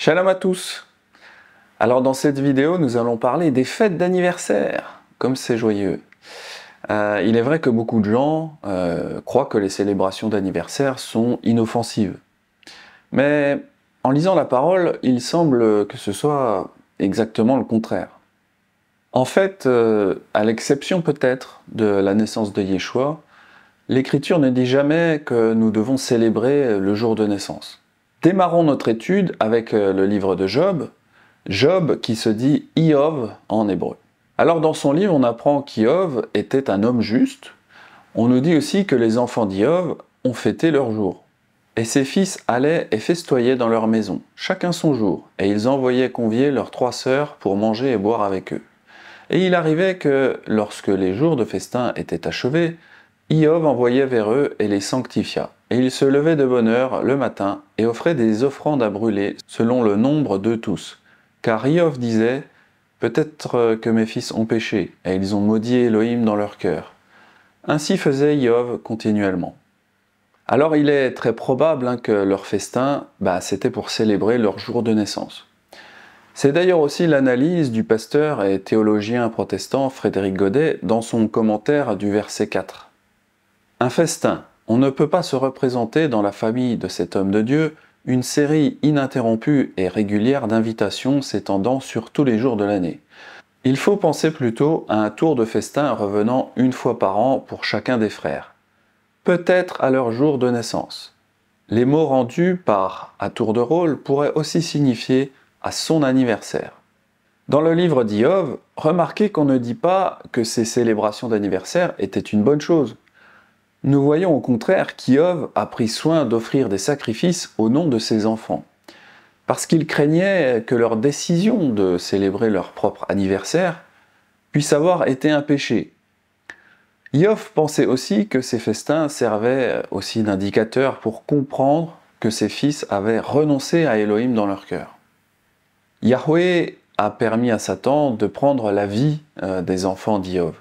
Shalom à tous Alors dans cette vidéo, nous allons parler des fêtes d'anniversaire, comme c'est joyeux. Euh, il est vrai que beaucoup de gens euh, croient que les célébrations d'anniversaire sont inoffensives. Mais en lisant la parole, il semble que ce soit exactement le contraire. En fait, euh, à l'exception peut-être de la naissance de Yeshua, l'Écriture ne dit jamais que nous devons célébrer le jour de naissance. Démarrons notre étude avec euh, le livre de Job, Job qui se dit Iov en hébreu. Alors dans son livre, on apprend qu'Iov était un homme juste. On nous dit aussi que les enfants d'Iov ont fêté leur jour. Et ses fils allaient et festoyaient dans leur maison, chacun son jour, et ils envoyaient convier leurs trois sœurs pour manger et boire avec eux. Et il arrivait que, lorsque les jours de festin étaient achevés, Iov envoyait vers eux et les sanctifia. Et il se levaient de bonne heure le matin et offrait des offrandes à brûler selon le nombre d'eux tous. Car Iov disait Peut-être euh, que mes fils ont péché, et ils ont maudit Elohim dans leur cœur. Ainsi faisait Iov continuellement. Alors il est très probable hein, que leur festin, bah, c'était pour célébrer leur jour de naissance. C'est d'ailleurs aussi l'analyse du pasteur et théologien protestant Frédéric Godet dans son commentaire du verset 4. Un festin, on ne peut pas se représenter dans la famille de cet homme de Dieu une série ininterrompue et régulière d'invitations s'étendant sur tous les jours de l'année. Il faut penser plutôt à un tour de festin revenant une fois par an pour chacun des frères, peut-être à leur jour de naissance. Les mots rendus par à tour de rôle pourraient aussi signifier à son anniversaire. Dans le livre d'Iov, remarquez qu'on ne dit pas que ces célébrations d'anniversaire étaient une bonne chose. Nous voyons au contraire qu'Iov a pris soin d'offrir des sacrifices au nom de ses enfants, parce qu'il craignait que leur décision de célébrer leur propre anniversaire puisse avoir été un péché. Iov pensait aussi que ces festins servaient aussi d'indicateur pour comprendre que ses fils avaient renoncé à Elohim dans leur cœur. Yahweh a permis à Satan de prendre la vie euh, des enfants d'Iov.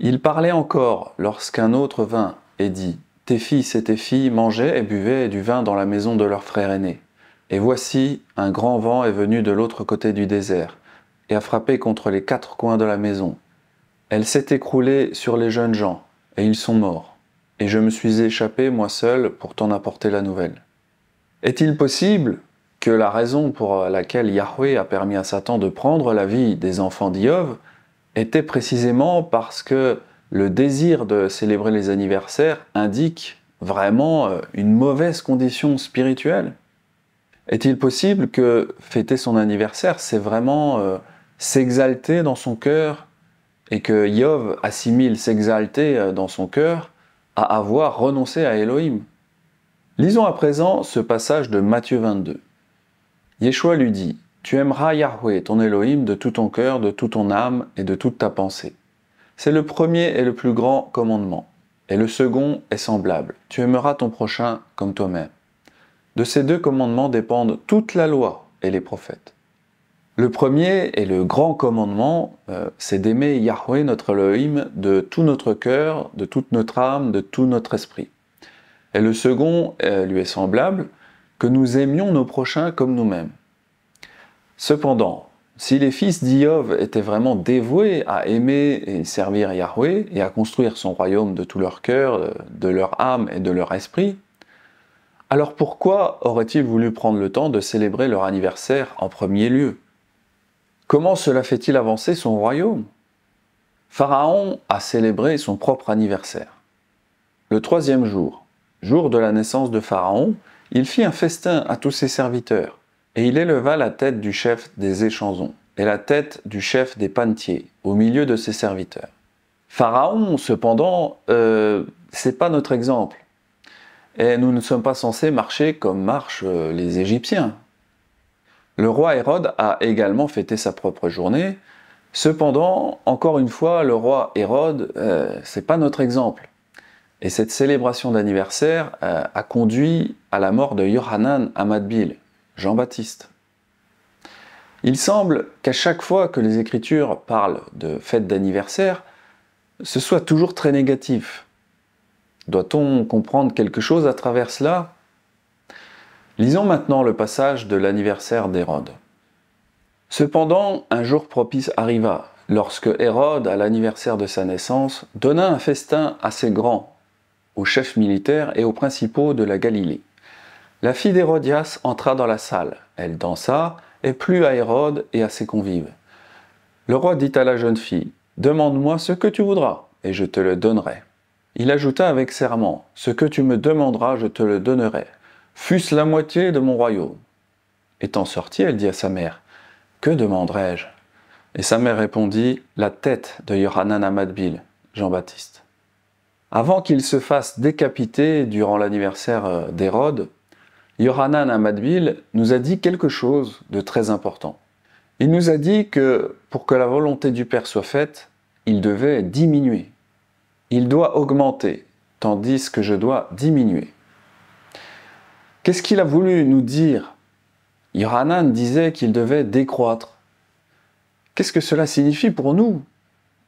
Il parlait encore lorsqu'un autre vint et dit Tes fils et tes filles mangeaient et buvaient du vin dans la maison de leur frère aîné. Et voici, un grand vent est venu de l'autre côté du désert, et a frappé contre les quatre coins de la maison. Elle s'est écroulée sur les jeunes gens, et ils sont morts. Et je me suis échappé, moi seul, pour t'en apporter la nouvelle. Est-il possible que la raison pour laquelle Yahweh a permis à Satan de prendre la vie des enfants d'Iov était précisément parce que le désir de célébrer les anniversaires indique vraiment euh, une mauvaise condition spirituelle Est-il possible que fêter son anniversaire, c'est vraiment euh, s'exalter dans son cœur et que Yov assimile s'exalter euh, dans son cœur à avoir renoncé à Elohim Lisons à présent ce passage de Matthieu 22. Yeshua lui dit tu aimeras Yahweh, ton Elohim, de tout ton cœur, de toute ton âme et de toute ta pensée. C'est le premier et le plus grand commandement. Et le second est semblable. Tu aimeras ton prochain comme toi-même. De ces deux commandements dépendent toute la loi et les prophètes. Le premier et le grand commandement, euh, c'est d'aimer Yahweh, notre Elohim, de tout notre cœur, de toute notre âme, de tout notre esprit. Et le second euh, lui est semblable, que nous aimions nos prochains comme nous-mêmes. Cependant, si les fils d'Iov étaient vraiment dévoués à aimer et servir Yahweh et à construire son royaume de tout leur cœur, euh, de leur âme et de leur esprit, alors pourquoi auraient-ils voulu prendre le temps de célébrer leur anniversaire en premier lieu Comment cela fait-il avancer son royaume Pharaon a célébré son propre anniversaire. Le troisième jour, jour de la naissance de Pharaon, il fit un festin à tous ses serviteurs et il éleva la tête du chef des échansons et la tête du chef des panetiers au milieu de ses serviteurs. Pharaon, cependant, euh, c'est pas notre exemple. Et nous ne sommes pas censés marcher comme marchent euh, les Égyptiens. Le roi Hérode a également fêté sa propre journée. Cependant, encore une fois, le roi Hérode, euh, c'est pas notre exemple. Et cette célébration d'anniversaire euh, a conduit à la mort de Yohanan à Jean-Baptiste. Il semble qu'à chaque fois que les Écritures parlent de fête d'anniversaire, ce soit toujours très négatif. Doit-on comprendre quelque chose à travers cela Lisons maintenant le passage de l'anniversaire d'Hérode. Cependant, un jour propice arriva, lorsque Hérode, à l'anniversaire de sa naissance, donna un festin assez grand aux chefs militaires et aux principaux de la Galilée. La fille d'Hérodias entra dans la salle. Elle dansa et plut à Hérode et à ses convives. Le roi dit à la jeune fille Demande-moi ce que tu voudras, et je te le donnerai. Il ajouta avec serment Ce que tu me demanderas, je te le donnerai, fût-ce la moitié de mon royaume. Étant sortie, elle dit à sa mère Que demanderai-je Et sa mère répondit La tête de Yohanan Amadbil, Jean-Baptiste. Avant qu'il se fasse décapiter durant l'anniversaire euh, d'Hérode, Yohanan Amadbil nous a dit quelque chose de très important. Il nous a dit que pour que la volonté du Père soit faite, il devait diminuer. Il doit augmenter, tandis que je dois diminuer. Qu'est-ce qu'il a voulu nous dire Yohanan disait qu'il devait décroître. Qu'est-ce que cela signifie pour nous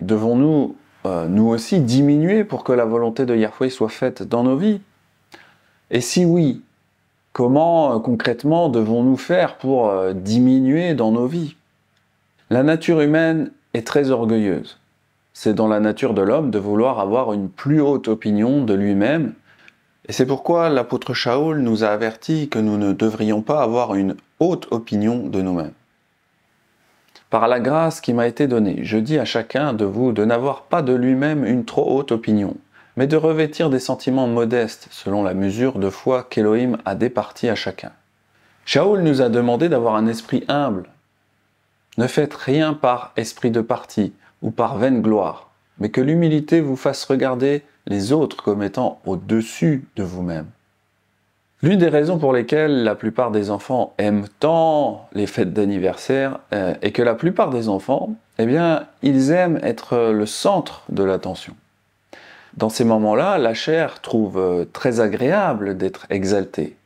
Devons-nous euh, nous aussi diminuer pour que la volonté de Yahweh soit faite dans nos vies Et si oui, Comment euh, concrètement devons-nous faire pour euh, diminuer dans nos vies La nature humaine est très orgueilleuse. C'est dans la nature de l'homme de vouloir avoir une plus haute opinion de lui-même. Et c'est pourquoi l'apôtre Shaul nous a averti que nous ne devrions pas avoir une haute opinion de nous-mêmes. Par la grâce qui m'a été donnée, je dis à chacun de vous de n'avoir pas de lui-même une trop haute opinion, mais de revêtir des sentiments modestes selon la mesure de foi qu'Elohim a départi à chacun. Shaoul nous a demandé d'avoir un esprit humble. Ne faites rien par esprit de parti ou par vaine gloire, mais que l'humilité vous fasse regarder les autres comme étant au-dessus de vous-même. L'une des raisons pour lesquelles la plupart des enfants aiment tant les fêtes d'anniversaire euh, est que la plupart des enfants, eh bien, ils aiment être le centre de l'attention. Dans ces moments-là, la chair trouve euh, très agréable d'être exaltée.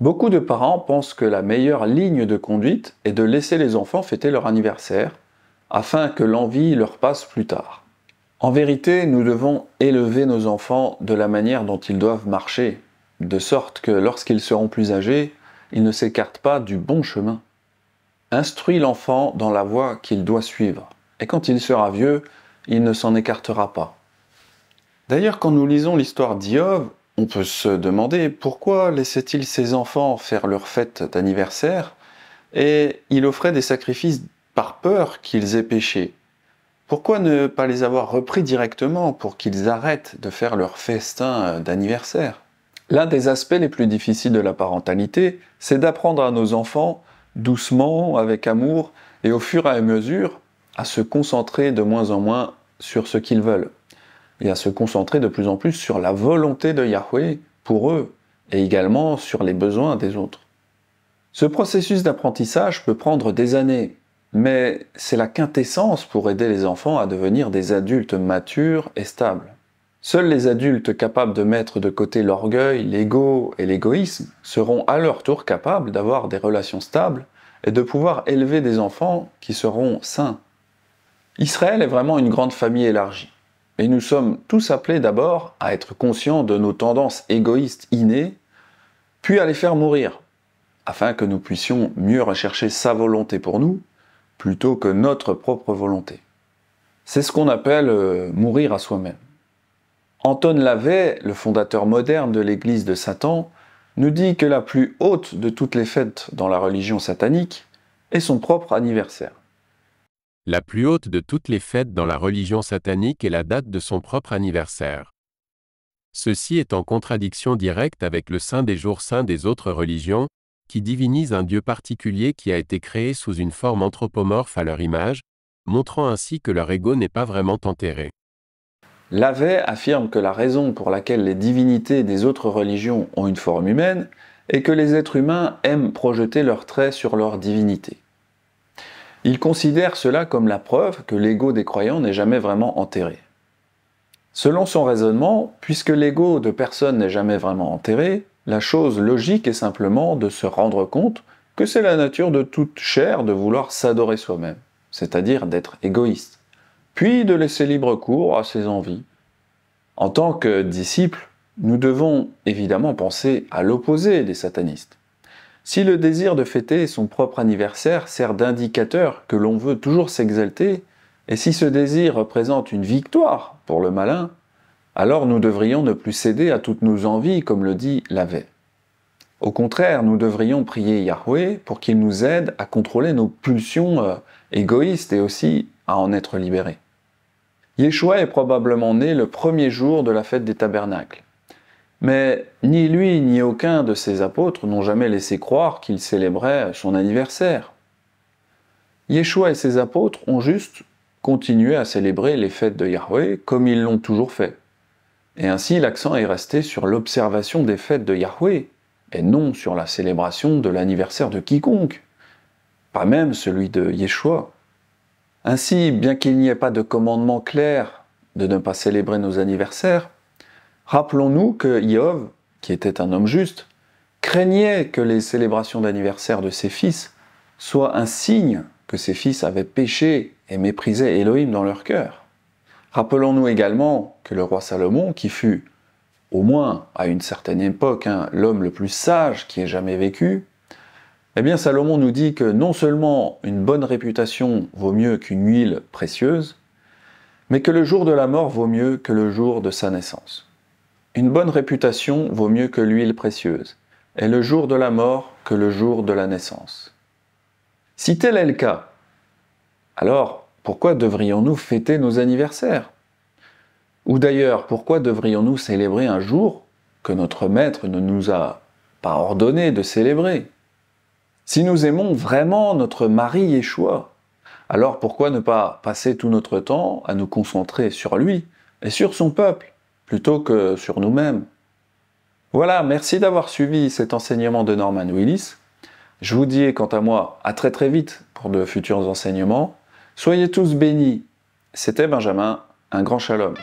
Beaucoup de parents pensent que la meilleure ligne de conduite est de laisser les enfants fêter leur anniversaire, afin que l'envie leur passe plus tard. En vérité, nous devons élever nos enfants de la manière dont ils doivent marcher, de sorte que lorsqu'ils seront plus âgés, ils ne s'écartent pas du bon chemin. Instruis l'enfant dans la voie qu'il doit suivre, et quand il sera vieux, il ne s'en écartera pas. D'ailleurs, quand nous lisons l'histoire d'Iov, on peut se demander pourquoi laissait-il ses enfants faire leur fête d'anniversaire et il offrait des sacrifices par peur qu'ils aient péché. Pourquoi ne pas les avoir repris directement pour qu'ils arrêtent de faire leur festin d'anniversaire L'un des aspects les plus difficiles de la parentalité, c'est d'apprendre à nos enfants, doucement, avec amour, et au fur et à mesure, à se concentrer de moins en moins sur ce qu'ils veulent et à se concentrer de plus en plus sur la volonté de Yahweh pour eux, et également sur les besoins des autres. Ce processus d'apprentissage peut prendre des années, mais c'est la quintessence pour aider les enfants à devenir des adultes matures et stables. Seuls les adultes capables de mettre de côté l'orgueil, l'ego et l'égoïsme seront à leur tour capables d'avoir des relations stables et de pouvoir élever des enfants qui seront sains. Israël est vraiment une grande famille élargie. Et nous sommes tous appelés d'abord à être conscients de nos tendances égoïstes innées, puis à les faire mourir, afin que nous puissions mieux rechercher sa volonté pour nous, plutôt que notre propre volonté. C'est ce qu'on appelle euh, mourir à soi-même. Anton Lavey, le fondateur moderne de l'Église de Satan, nous dit que la plus haute de toutes les fêtes dans la religion satanique est son propre anniversaire. La plus haute de toutes les fêtes dans la religion satanique est la date de son propre anniversaire. Ceci est en contradiction directe avec le saint des jours saints des autres religions, qui divinisent un Dieu particulier qui a été créé sous une forme anthropomorphe à leur image, montrant ainsi que leur ego n'est pas vraiment enterré. Lavey affirme que la raison pour laquelle les divinités des autres religions ont une forme humaine est que les êtres humains aiment projeter leurs traits sur leur divinité. Il considère cela comme la preuve que l'ego des croyants n'est jamais vraiment enterré. Selon son raisonnement, puisque l'ego de personne n'est jamais vraiment enterré, la chose logique est simplement de se rendre compte que c'est la nature de toute chair de vouloir s'adorer soi-même, c'est-à-dire d'être égoïste, puis de laisser libre cours à ses envies. En tant que disciples, nous devons évidemment penser à l'opposé des satanistes. Si le désir de fêter son propre anniversaire sert d'indicateur que l'on veut toujours s'exalter, et si ce désir représente une victoire pour le malin, alors nous devrions ne plus céder à toutes nos envies, comme le dit Lavet. Au contraire, nous devrions prier Yahweh pour qu'il nous aide à contrôler nos pulsions euh, égoïstes et aussi à en être libérés. Yeshua est probablement né le premier jour de la fête des tabernacles. Mais ni lui ni aucun de ses apôtres n'ont jamais laissé croire qu'il célébrait son anniversaire. Yeshua et ses apôtres ont juste continué à célébrer les fêtes de Yahweh comme ils l'ont toujours fait. Et ainsi l'accent est resté sur l'observation des fêtes de Yahweh, et non sur la célébration de l'anniversaire de quiconque, pas même celui de Yeshua. Ainsi, bien qu'il n'y ait pas de commandement clair de ne pas célébrer nos anniversaires, Rappelons-nous que Iov, qui était un homme juste, craignait que les célébrations d'anniversaire de ses fils soient un signe que ses fils avaient péché et méprisé Elohim dans leur cœur. Rappelons-nous également que le roi Salomon, qui fut, au moins à une certaine époque, hein, l'homme le plus sage qui ait jamais vécu, eh bien Salomon nous dit que non seulement une bonne réputation vaut mieux qu'une huile précieuse, mais que le jour de la mort vaut mieux que le jour de sa naissance. Une bonne réputation vaut mieux que l'huile précieuse, et le jour de la mort que le jour de la naissance. Si tel est le cas, alors pourquoi devrions-nous fêter nos anniversaires Ou d'ailleurs, pourquoi devrions-nous célébrer un jour que notre Maître ne nous a pas ordonné de célébrer Si nous aimons vraiment notre mari Yeshua, alors pourquoi ne pas passer tout notre temps à nous concentrer sur lui et sur son peuple plutôt que sur nous-mêmes. Voilà, merci d'avoir suivi cet enseignement de Norman Willis. Je vous dis, quant à moi, à très très vite pour de futurs enseignements. Soyez tous bénis. C'était Benjamin, un grand shalom.